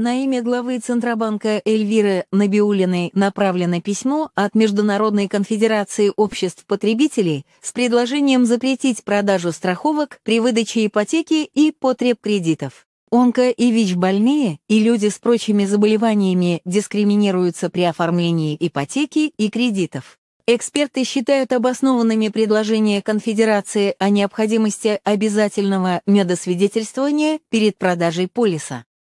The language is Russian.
На имя главы Центробанка Эльвиры Набиулиной направлено письмо от Международной конфедерации обществ потребителей с предложением запретить продажу страховок при выдаче ипотеки и потреб-кредитов. Онко- и ВИЧ-больные и люди с прочими заболеваниями дискриминируются при оформлении ипотеки и кредитов. Эксперты считают обоснованными предложения Конфедерации о необходимости обязательного медосвидетельствования перед продажей полиса.